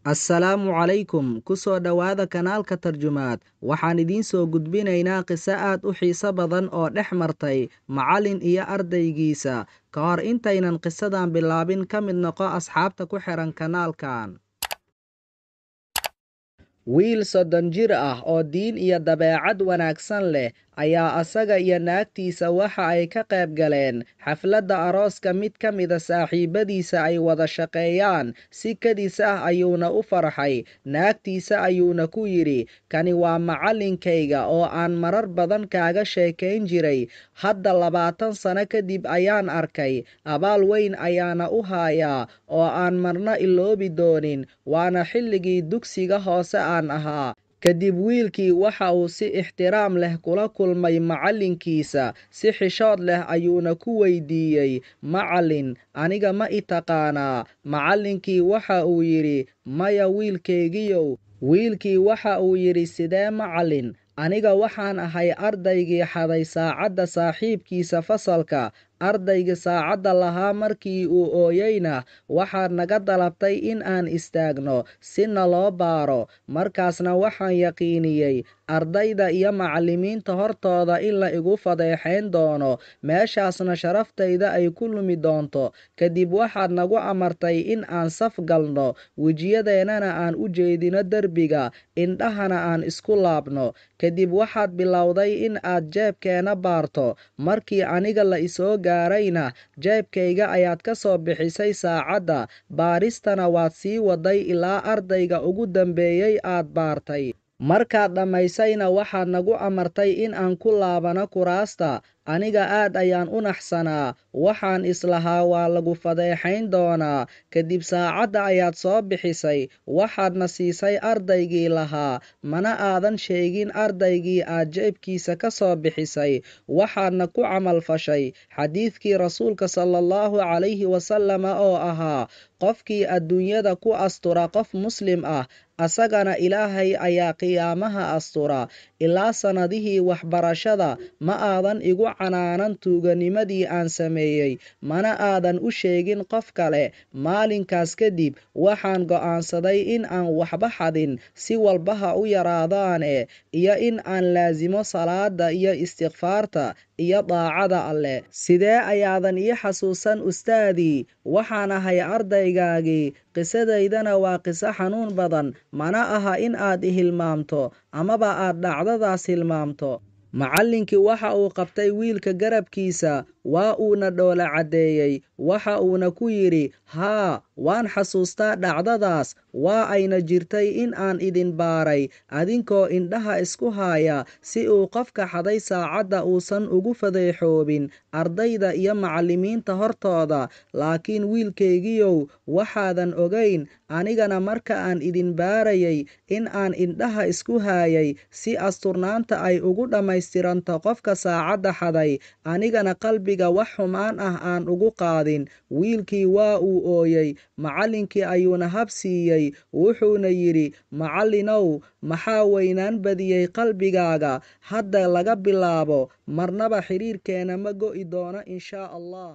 assalaamu calaykum ku soo dhowaada kanaalka tarjumaad waxaan idiin soo gudbinaynaa qiso aad u xiiso badan oo dhex martay macalin iyo ardaygiisa ka hor intaynan qisadan bilaabin ka mid noqo asxaabta ku xidhan kanaalkan wiil soddon jir ah oo diin iyo dabeecad wanaagsan leh ayaa asaga iyo naagtiisa waxa ay ka qayb galeen xafladda arooska mid ka mida saaxiibbadiisa ay wada shaqeeyaan si kadis ah ayuuna u farxay naagtiisa ayuuna ku yidhi kani waa macallinkayga oo aan marar badan kaaga sheekayn jiray hadda labaatan sano kadib ayaan arkay abaal weyn ayaana u haayaa oo aan marna iloobi doonin waana xilligii dugsiga hoose aan ahaa kadib wiilkii waxa uu si ixtiraam leh kula kulmay macallinkiisa si xishood leh ayuuna ku weydiiyey macallin aniga ma i taqaanaa macallinkii waxa uu yidhi maya wiilkaygiyow wiilkii waxa uu yidhi sidee macallin aniga waxaan ahay ardaygii xaday saacadda saaxiibkiisa fasalka ardayga saacadda lahaa markii uu ooyeyna waxaad naga dalabtay in aan istaagno si naloo baaro markaasna waxaan yaqiiniyey ardayda iyo macallimiinta hortooda in la igu fadeexayn doono meeshaasna sharaftayda ay ku lumi doonto kadib waxaad nagu amartay in aan saf galno wejiyadeennana aan u jeedino derbiga indhahana aan isku laabno kadib waxaad bilowday in aad jeebkeena baarto markii aniga la isoo gaarayna jeebkayga ayaad ka soo bixisay saacadda baaristana waad sii waday ilaa ardayga ugu dambeeyey aad baartay markaad dhammaysayna waxaad nagu amartay in aan ku laabano kuraasta aniga aad ayaan u naxsanaa waxaan islahaa waa lagu fadeexayn doonaa kadib saacadda ayaad soo bixisay waxaadna siisay ardaygii lahaa mana aadan sheegin ardaygii aad jeebkiisa ka soo bixisay waxaadna ku camalfashay xadiidkii rasuulka salaallahu calayhi wasalama oo ahaa qofkii adduunyada ku astura qof muslim ah asagana ilaahay ayaa qiyaamaha astura ilaa sannadihii waxbarashada ma aadan igu canaanan tuuganimadii aan sameeyey mana aadan u sheegin qof kale maalinkaas kadib waxaan go'aansaday in aan waxba xadin si walbaha u yaraadaane iyo in aan laasimo salaadda iyo istikfaarta iyo daacada alleh sidee ayaadan ii xasuusan ustaadii waxaan ahay ardaygaagii qisadaydana waa qiso xanuun badan mana aha in aad hilmaamto amaba aad dhacdadaas hilmaamto macallinkii waxa uu qabtay wiilka garabkiisa waa uuna dhoola caddeeyey waxa uuna ku yidhi haa waan xasuustaa dhacdadaas waa ayna jirtay in aan idin baaray adinkoo indhaha isku haaya si uu qofka xaday saacadda uusan ugu fadeexoobin ardayda iyo macallimiinta hortooda laakiin wiilkaygiyow waxaadan ogayn anigana marka aan idin baarayay in aan indhaha isku haayay si asturnaanta ay ugu dhammaystiranto qofka saacadda xaday anigana qalbiga wax xumaan ah aan ugu qaadin qaadin wiilkii waa uu ooyey macallinkii ayuuna hab siiyey wuxuuna yidhi macallinow maxaa weynaan badiyey qalbigaaga hadda laga bilaabo marnaba xidhiirkeena ma go'i doono inshaa allah